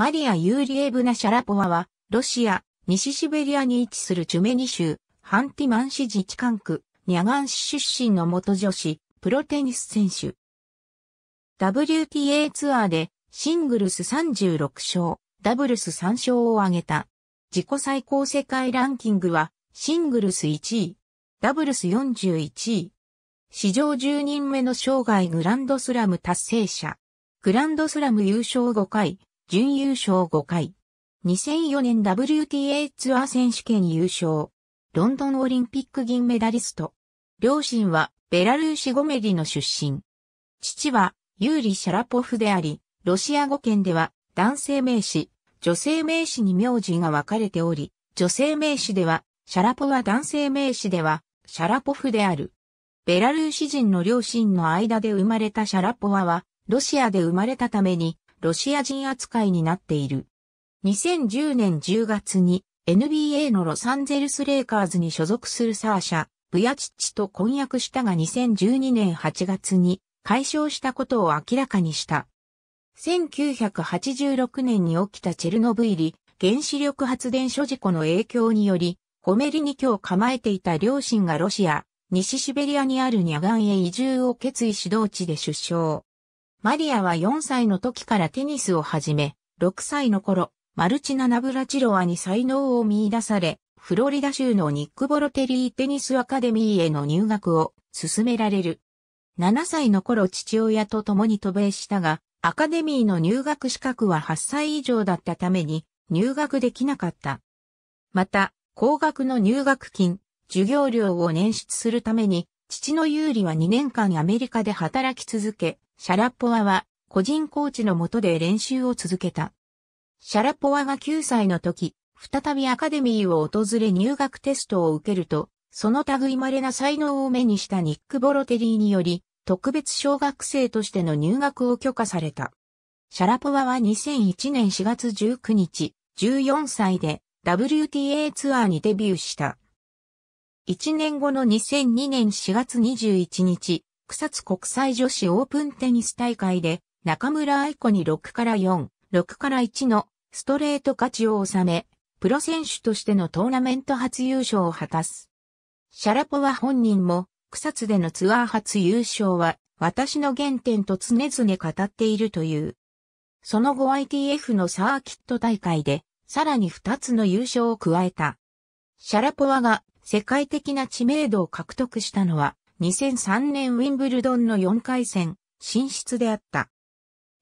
マリア・ユーリエブナ・シャラポワは、ロシア、西シベリアに位置するチュメニ州、ハンティマン市自治管区、ニャガン市出身の元女子、プロテニス選手。WTA ツアーで、シングルス36勝、ダブルス3勝を挙げた。自己最高世界ランキングは、シングルス1位、ダブルス41位。史上10人目の生涯グランドスラム達成者。グランドスラム優勝5回、準優勝5回。2004年 WTA ツアー選手権優勝。ロンドンオリンピック銀メダリスト。両親はベラルーシゴメリの出身。父はユーリ・シャラポフであり、ロシア語圏では男性名詞、女性名詞に名字が分かれており、女性名詞では、シャラポは男性名詞では、シャラポフである。ベラルーシ人の両親の間で生まれたシャラポワは、ロシアで生まれたために、ロシア人扱いになっている。2010年10月に NBA のロサンゼルスレイカーズに所属するサーシャ、ブヤチッチと婚約したが2012年8月に解消したことを明らかにした。1986年に起きたチェルノブイリ原子力発電所事故の影響により、ホメリニキを構えていた両親がロシア、西シベリアにあるニャガンへ移住を決意指導地で出生。マリアは4歳の時からテニスを始め、6歳の頃、マルチナ・ナブラチロワに才能を見出され、フロリダ州のニック・ボロテリー・テニスアカデミーへの入学を勧められる。7歳の頃父親と共に渡米したが、アカデミーの入学資格は8歳以上だったために入学できなかった。また、高額の入学金、授業料を捻出するために、父の有利は2年間アメリカで働き続け、シャラポワは個人コーチの下で練習を続けた。シャラポワが9歳の時、再びアカデミーを訪れ入学テストを受けると、その類稀な才能を目にしたニック・ボロテリーにより、特別小学生としての入学を許可された。シャラポワは2001年4月19日、14歳で WTA ツアーにデビューした。1年後の2002年4月21日、草津国際女子オープンテニス大会で中村愛子に6から4、6から1のストレート勝ちを収め、プロ選手としてのトーナメント初優勝を果たす。シャラポは本人も草津でのツアー初優勝は私の原点と常々語っているという。その後 ITF のサーキット大会でさらに2つの優勝を加えた。シャラポワが世界的な知名度を獲得したのは2003年ウィンブルドンの4回戦進出であった。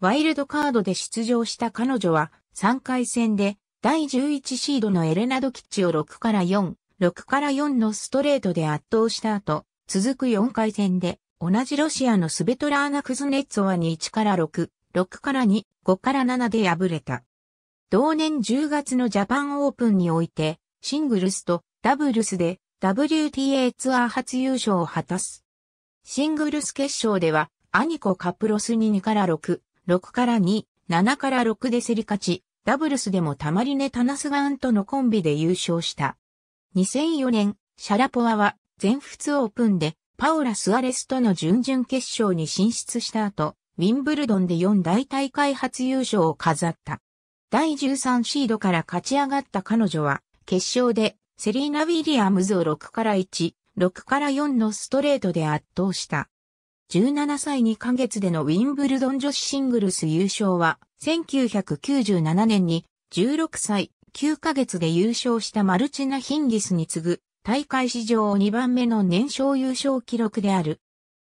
ワイルドカードで出場した彼女は3回戦で第11シードのエレナドキッチを6から4、6から4のストレートで圧倒した後、続く4回戦で同じロシアのスベトラーナ・クズネッツォワに1から6、6から2、5から7で敗れた。同年10月のジャパンオープンにおいて、シングルスとダブルスで WTA ツアー初優勝を果たす。シングルス決勝では、アニコ・カプロスに2から6、6から2、7から6で競り勝ち、ダブルスでもたまりねタナスガンとのコンビで優勝した。2004年、シャラポワは全仏オープンでパオラ・スアレスとの準々決勝に進出した後、ウィンブルドンで4大大会初優勝を飾った。第13シードから勝ち上がった彼女は、決勝でセリーナ・ウィリアムズを6から1、6から4のストレートで圧倒した。17歳2ヶ月でのウィンブルドン女子シングルス優勝は、1997年に16歳9ヶ月で優勝したマルチナ・ヒンギスに次ぐ、大会史上2番目の年少優勝記録である。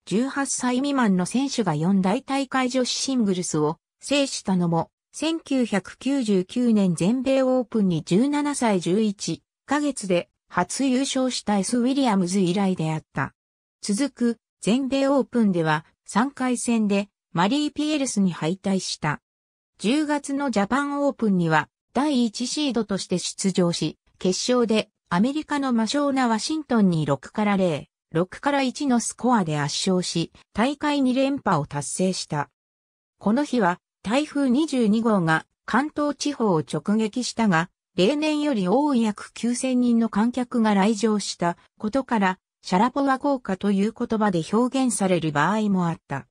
18歳未満の選手が4大大会女子シングルスを制したのも、1999年全米オープンに17歳11、ヶ月で初優勝したエス・ウィリアムズ以来であった。続く全米オープンでは3回戦でマリー・ピエルスに敗退した。10月のジャパンオープンには第1シードとして出場し、決勝でアメリカの魔性なワシントンに6から0、6から1のスコアで圧勝し、大会2連覇を達成した。この日は台風22号が関東地方を直撃したが、例年より多い約9000人の観客が来場したことから、シャラポワ効果という言葉で表現される場合もあった。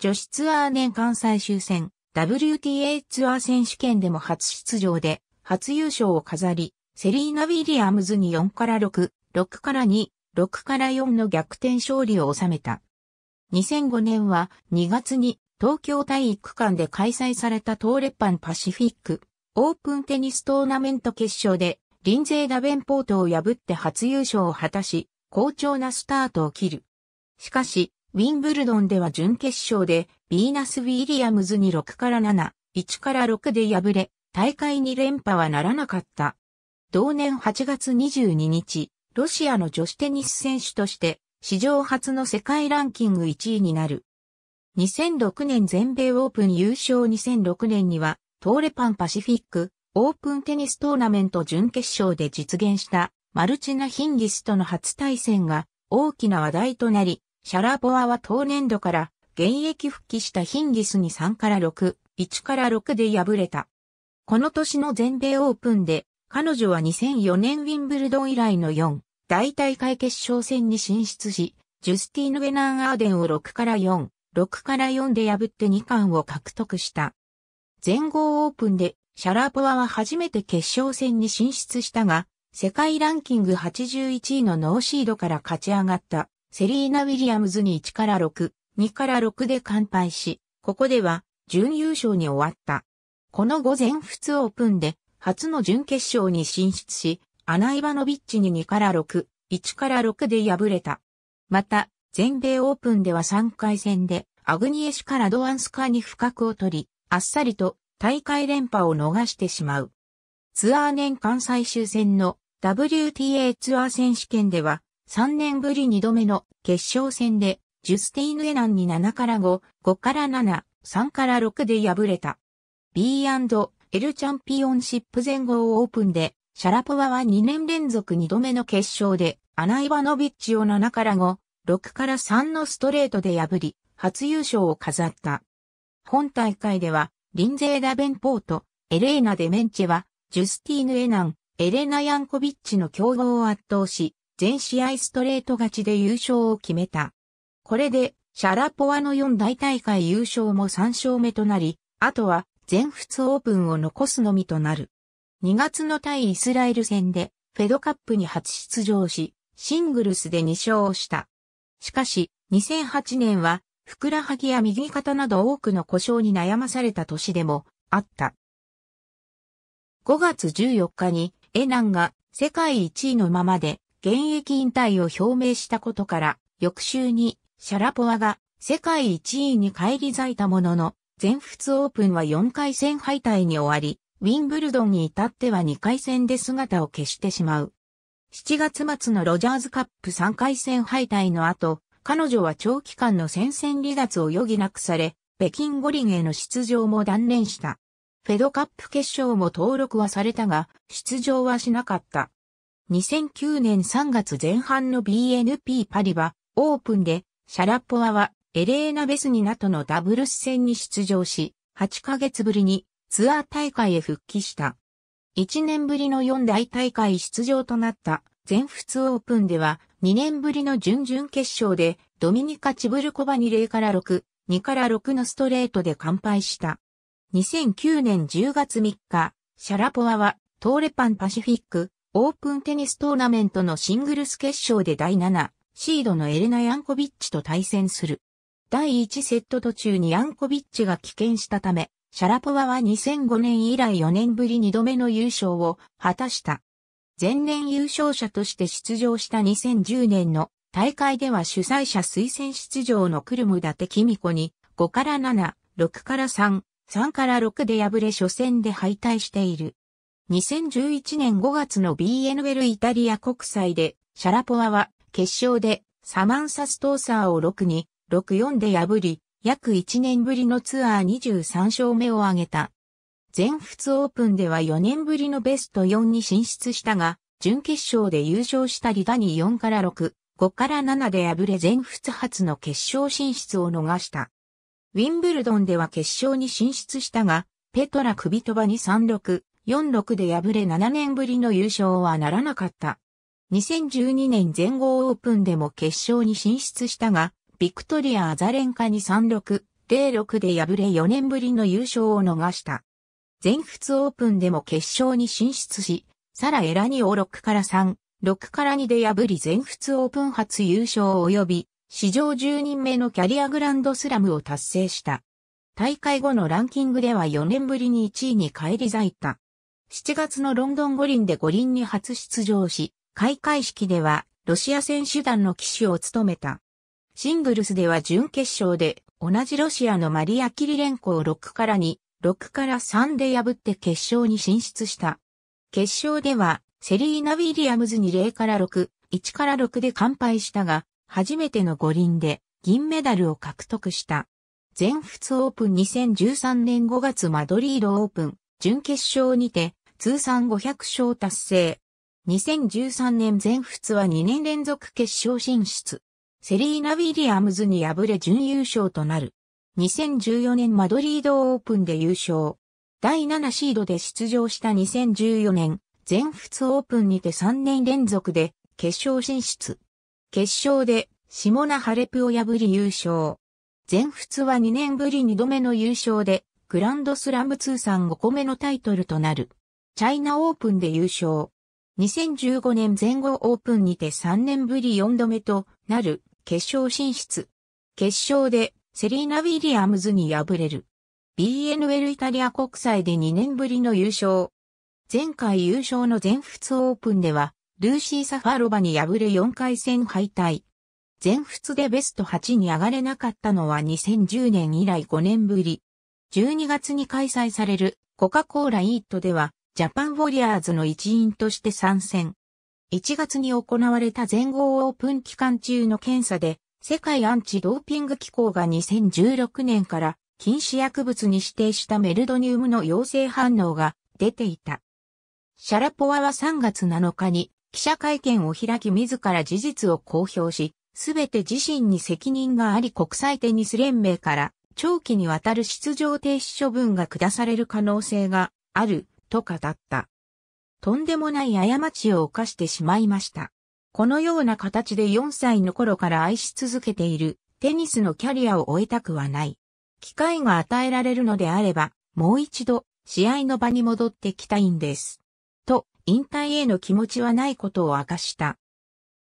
女子ツアー年間最終戦、WTA ツアー選手権でも初出場で、初優勝を飾り、セリーナ・ウィリアムズに4から6、6から2、6から4の逆転勝利を収めた。2005年は2月に東京体育館で開催された東レパンパシフィックオープンテニストーナメント決勝で、リンゼー・ダベンポートを破って初優勝を果たし、好調なスタートを切る。しかし、ウィンブルドンでは準決勝で、ビーナス・ウィリアムズに6から7、1から6で敗れ、大会に連覇はならなかった。同年8月22日、ロシアの女子テニス選手として、史上初の世界ランキング1位になる。2006年全米オープン優勝2006年には、トーレパンパシフィックオープンテニストーナメント準決勝で実現したマルチナ・ヒンギスとの初対戦が大きな話題となり、シャラポアは当年度から現役復帰したヒンギスに3から6、1から6で敗れた。この年の全米オープンで彼女は2004年ウィンブルドン以来の4大大会決勝戦に進出し、ジュスティーヌ・ウェナン・アーデンを6から4、6から4で破って2冠を獲得した。全豪オープンでシャラポワは初めて決勝戦に進出したが、世界ランキング81位のノーシードから勝ち上がったセリーナ・ウィリアムズに1から6、2から6で完敗し、ここでは準優勝に終わった。この後全仏オープンで初の準決勝に進出し、アナイバノビッチに2から6、1から6で敗れた。また、全米オープンでは3回戦でアグニエシからドアンスカに不覚を取り、あっさりと大会連覇を逃してしまう。ツアー年間最終戦の WTA ツアー選手権では3年ぶり2度目の決勝戦でジュスティーヌ・エナンに7から5、5から7、3から6で敗れた。B&L チャンピオンシップ後をオープンでシャラポワは2年連続2度目の決勝でアナイバノビッチを7から5、6から3のストレートで破り、初優勝を飾った。本大会では、リンゼー・ダベンポート、エレーナ・デメンチェは、ジュスティーヌ・エナン、エレナ・ヤンコビッチの競合を圧倒し、全試合ストレート勝ちで優勝を決めた。これで、シャラポワの4大大会優勝も3勝目となり、あとは、全仏オープンを残すのみとなる。2月の対イスラエル戦で、フェドカップに初出場し、シングルスで2勝した。しかし、2008年はふくらはぎや右肩など多くの故障に悩まされた年でもあった。5月14日にエナンが世界1位のままで現役引退を表明したことから翌週にシャラポワが世界1位に返り咲いたものの全仏オープンは4回戦敗退に終わりウィンブルドンに至っては2回戦で姿を消してしまう。7月末のロジャーズカップ3回戦敗退の後、彼女は長期間の戦線離脱を余儀なくされ、北京五輪への出場も断念した。フェドカップ決勝も登録はされたが、出場はしなかった。2009年3月前半の BNP パリは、オープンで、シャラポワは、エレーナ・ベスニナとのダブルス戦に出場し、8ヶ月ぶりにツアー大会へ復帰した。1年ぶりの4大大会出場となった全仏オープンでは2年ぶりの準々決勝でドミニカ・チブルコバに0から6、2から6のストレートで完敗した。2009年10月3日、シャラポワはトーレパンパシフィックオープンテニストーナメントのシングルス決勝で第7シードのエレナ・ヤンコビッチと対戦する。第1セット途中にヤンコビッチが棄権したため、シャラポワは2005年以来4年ぶり2度目の優勝を果たした。前年優勝者として出場した2010年の大会では主催者推薦出場のクルム伊達キミコに5から7、6から3、3から6で敗れ初戦で敗退している。2011年5月の BNL イタリア国際でシャラポワは決勝でサマンサストーサーを6に6-4で破り、約1年ぶりのツアー23勝目を挙げた。全仏オープンでは4年ぶりのベスト4に進出したが、準決勝で優勝したリダに4から6、5から7で敗れ全仏初の決勝進出を逃した。ウィンブルドンでは決勝に進出したが、ペトラ首飛ばに36、46で敗れ7年ぶりの優勝はならなかった。2012年全豪オープンでも決勝に進出したが、ビクトリア・アザレンカに36、06で敗れ4年ぶりの優勝を逃した。全仏オープンでも決勝に進出し、サラ・エラニを6から3、6から2で破り全仏オープン初優勝及び、史上10人目のキャリアグランドスラムを達成した。大会後のランキングでは4年ぶりに1位に返り咲いた。7月のロンドン五輪で五輪に初出場し、開会式ではロシア選手団の騎手を務めた。シングルスでは準決勝で同じロシアのマリア・キリレンコを6から2、6から3で破って決勝に進出した。決勝では、セリーナ・ウィリアムズに0から6、1から6で完敗したが、初めての五輪で銀メダルを獲得した。全仏オープン2013年5月マドリードオープン、準決勝にて通算500勝達成。2013年全仏は2年連続決勝進出。セリーナ・ウィリアムズに敗れ準優勝となる。2014年マドリードオープンで優勝。第7シードで出場した2014年、全仏オープンにて3年連続で決勝進出。決勝でシモナ・ハレプを破り優勝。全仏は2年ぶり2度目の優勝で、グランドスラム通算5個目のタイトルとなる。チャイナオープンで優勝。2015年前後オープンにて3年ぶり4度目となる決勝進出。決勝でセリーナ・ウィリアムズに敗れる。BNL イタリア国際で2年ぶりの優勝。前回優勝の全仏オープンでは、ルーシー・サファロバに敗れ4回戦敗退。全仏でベスト8に上がれなかったのは2010年以来5年ぶり。12月に開催されるコカ・コーラ・イートでは、ジャパン・ウォリアーズの一員として参戦。1月に行われた全豪オープン期間中の検査で、世界アンチドーピング機構が2016年から禁止薬物に指定したメルドニウムの陽性反応が出ていた。シャラポワは3月7日に記者会見を開き自ら事実を公表し、すべて自身に責任があり国際テニス連盟から長期にわたる出場停止処分が下される可能性があると語った。とんでもない過ちを犯してしまいました。このような形で4歳の頃から愛し続けているテニスのキャリアを終えたくはない。機会が与えられるのであれば、もう一度試合の場に戻ってきたいんです。と、引退への気持ちはないことを明かした。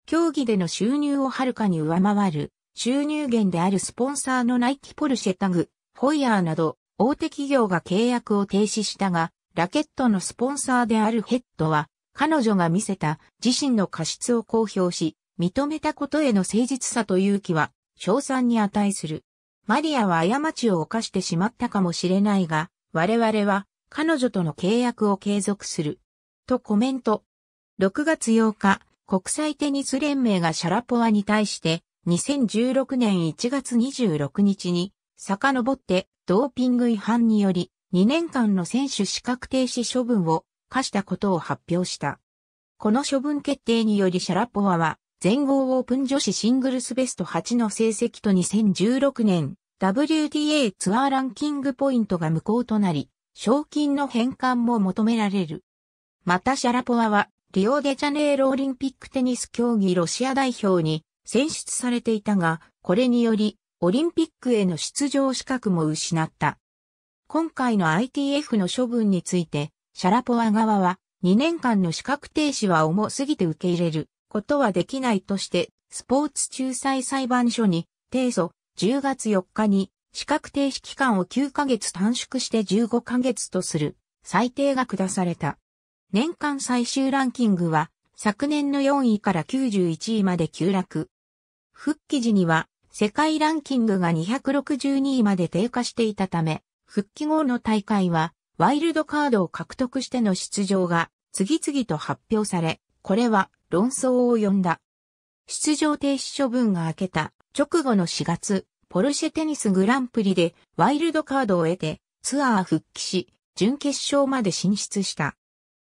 競技での収入をはるかに上回る収入源であるスポンサーのナイキ・ポルシェタグ、ホイヤーなど大手企業が契約を停止したが、ラケットのスポンサーであるヘッドは彼女が見せた自身の過失を公表し、認めたことへの誠実さと勇気は、賞賛に値する。マリアは過ちを犯してしまったかもしれないが、我々は彼女との契約を継続する。とコメント。6月8日、国際テニス連盟がシャラポワに対して、2016年1月26日に、遡ってドーピング違反により、2年間の選手資格停止処分を課したことを発表した。この処分決定によりシャラポワは全豪オープン女子シングルスベスト8の成績と2016年 WTA ツアーランキングポイントが無効となり、賞金の返還も求められる。またシャラポワはリオデジャネイロオリンピックテニス競技ロシア代表に選出されていたが、これによりオリンピックへの出場資格も失った。今回の ITF の処分について、シャラポワ側は、2年間の資格停止は重すぎて受け入れることはできないとして、スポーツ仲裁裁判所に提訴、10月4日に資格停止期間を9ヶ月短縮して15ヶ月とする裁定が下された。年間最終ランキングは昨年の4位から91位まで急落。復帰時には世界ランキングが262位まで低下していたため、復帰後の大会はワイルドカードを獲得しての出場が次々と発表され、これは論争を呼んだ。出場停止処分が明けた直後の4月、ポルシェテニスグランプリでワイルドカードを得てツアー復帰し、準決勝まで進出した。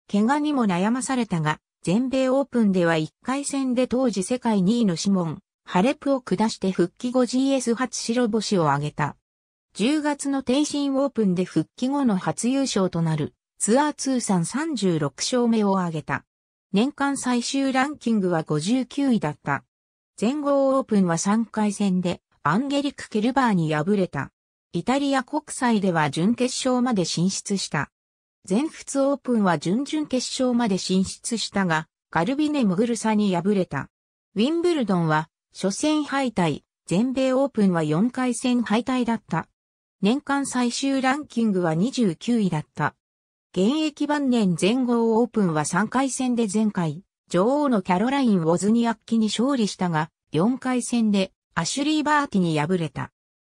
怪我にも悩まされたが、全米オープンでは1回戦で当時世界2位のシモン、ハレプを下して復帰後 g s 初白星を挙げた。10月の天津オープンで復帰後の初優勝となるツアー通算36勝目を挙げた。年間最終ランキングは59位だった。全豪オープンは3回戦でアンゲリック・ケルバーに敗れた。イタリア国際では準決勝まで進出した。全仏オープンは準々決勝まで進出したが、ガルビネ・ムグルサに敗れた。ウィンブルドンは初戦敗退、全米オープンは4回戦敗退だった。年間最終ランキングは29位だった。現役晩年全豪オープンは3回戦で前回、女王のキャロライン・ウォズニアッキに勝利したが、4回戦でアシュリー・バーティに敗れた。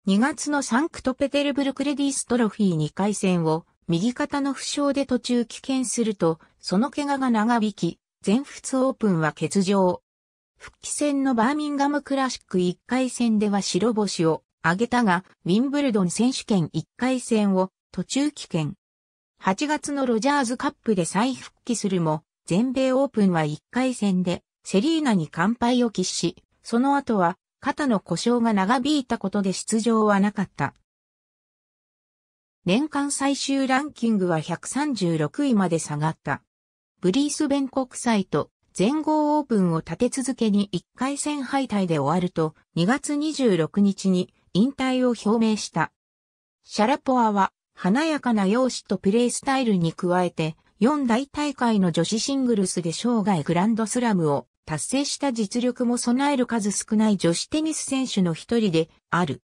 2月のサンクトペテルブルクレディストロフィー2回戦を右肩の負傷で途中棄権すると、その怪我が長引き、全仏オープンは欠場。復帰戦のバーミンガムクラシック1回戦では白星を挙げたが、ウィンブルドン選手権1回戦を途中棄権。8月のロジャーズカップで再復帰するも、全米オープンは1回戦でセリーナに完敗を喫し、その後は肩の故障が長引いたことで出場はなかった。年間最終ランキングは136位まで下がった。ブリースベン国際と全豪オープンを立て続けに1回戦敗退で終わると2月26日に引退を表明した。シャラポワは華やかな容姿とプレイスタイルに加えて、四大大会の女子シングルスで生涯グランドスラムを達成した実力も備える数少ない女子テニス選手の一人である。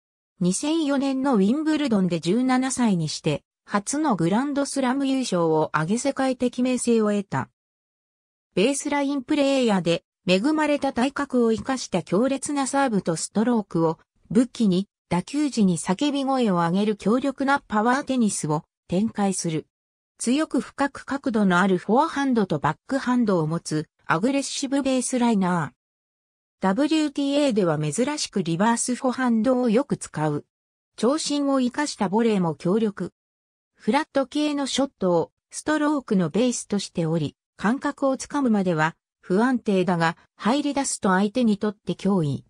2004年のウィンブルドンで17歳にして、初のグランドスラム優勝を挙げ世界的名声を得た。ベースラインプレイヤーで恵まれた体格を生かした強烈なサーブとストロークを武器に打球時に叫び声を上げる強力なパワーテニスを展開する。強く深く角度のあるフォアハンドとバックハンドを持つアグレッシブベースライナー。WTA では珍しくリバースフォハンドをよく使う。長身を活かしたボレーも強力。フラット系のショットをストロークのベースとしており、感覚をつかむまでは不安定だが入り出すと相手にとって脅威。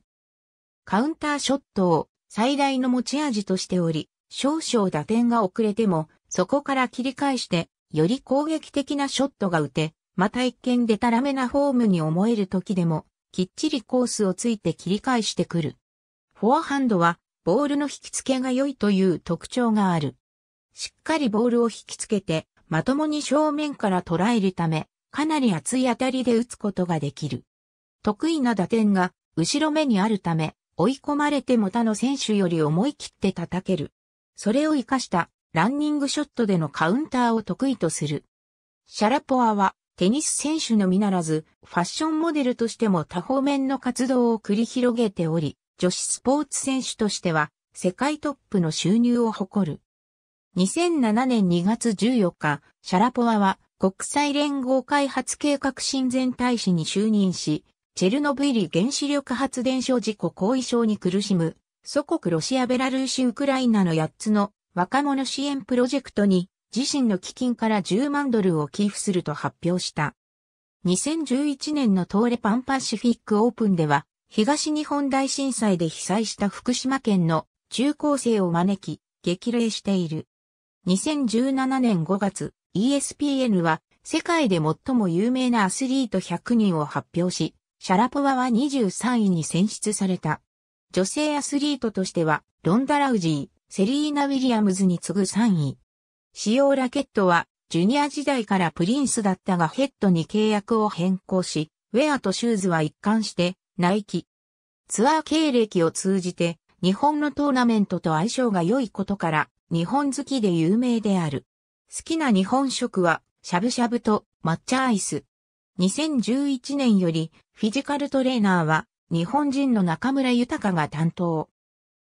カウンターショットを最大の持ち味としており、少々打点が遅れても、そこから切り返して、より攻撃的なショットが打て、また一見でたらめなフォームに思える時でも、きっちりコースをついて切り返してくる。フォアハンドは、ボールの引き付けが良いという特徴がある。しっかりボールを引き付けて、まともに正面から捉えるため、かなり厚い当たりで打つことができる。得意な打点が後ろ目にあるため、追い込まれても他の選手より思い切って叩ける。それを活かしたランニングショットでのカウンターを得意とする。シャラポワはテニス選手のみならず、ファッションモデルとしても多方面の活動を繰り広げており、女子スポーツ選手としては世界トップの収入を誇る。2007年2月14日、シャラポワは国際連合開発計画親善大使に就任し、チェルノブイリ原子力発電所事故後遺症に苦しむ、祖国ロシア・ベラルーシ・ウクライナの8つの若者支援プロジェクトに、自身の基金から10万ドルを寄付すると発表した。2011年の東レパンパシフィックオープンでは、東日本大震災で被災した福島県の中高生を招き、激励している。2017年5月、ESPN は世界で最も有名なアスリート100人を発表し、シャラポワは23位に選出された。女性アスリートとしては、ロンダ・ラウジー、セリーナ・ウィリアムズに次ぐ3位。使用ラケットは、ジュニア時代からプリンスだったがヘッドに契約を変更し、ウェアとシューズは一貫して、ナイキ。ツアー経歴を通じて、日本のトーナメントと相性が良いことから、日本好きで有名である。好きな日本食は、しゃぶしゃぶと抹茶アイス。2011年よりフィジカルトレーナーは日本人の中村豊が担当。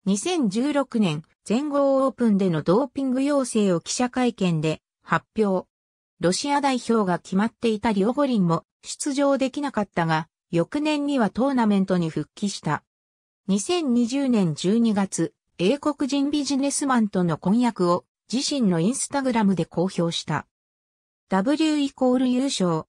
2016年全豪オープンでのドーピング要請を記者会見で発表。ロシア代表が決まっていたリオ五輪も出場できなかったが、翌年にはトーナメントに復帰した。2020年12月、英国人ビジネスマンとの婚約を自身のインスタグラムで公表した。W イコール優勝。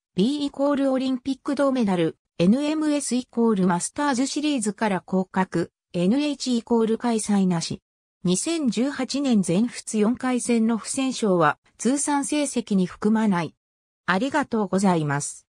B イコールオリンピック銅メダル、NMS イコールマスターズシリーズから降格、NH イコール開催なし。2018年全仏4回戦の不戦勝は通算成績に含まない。ありがとうございます。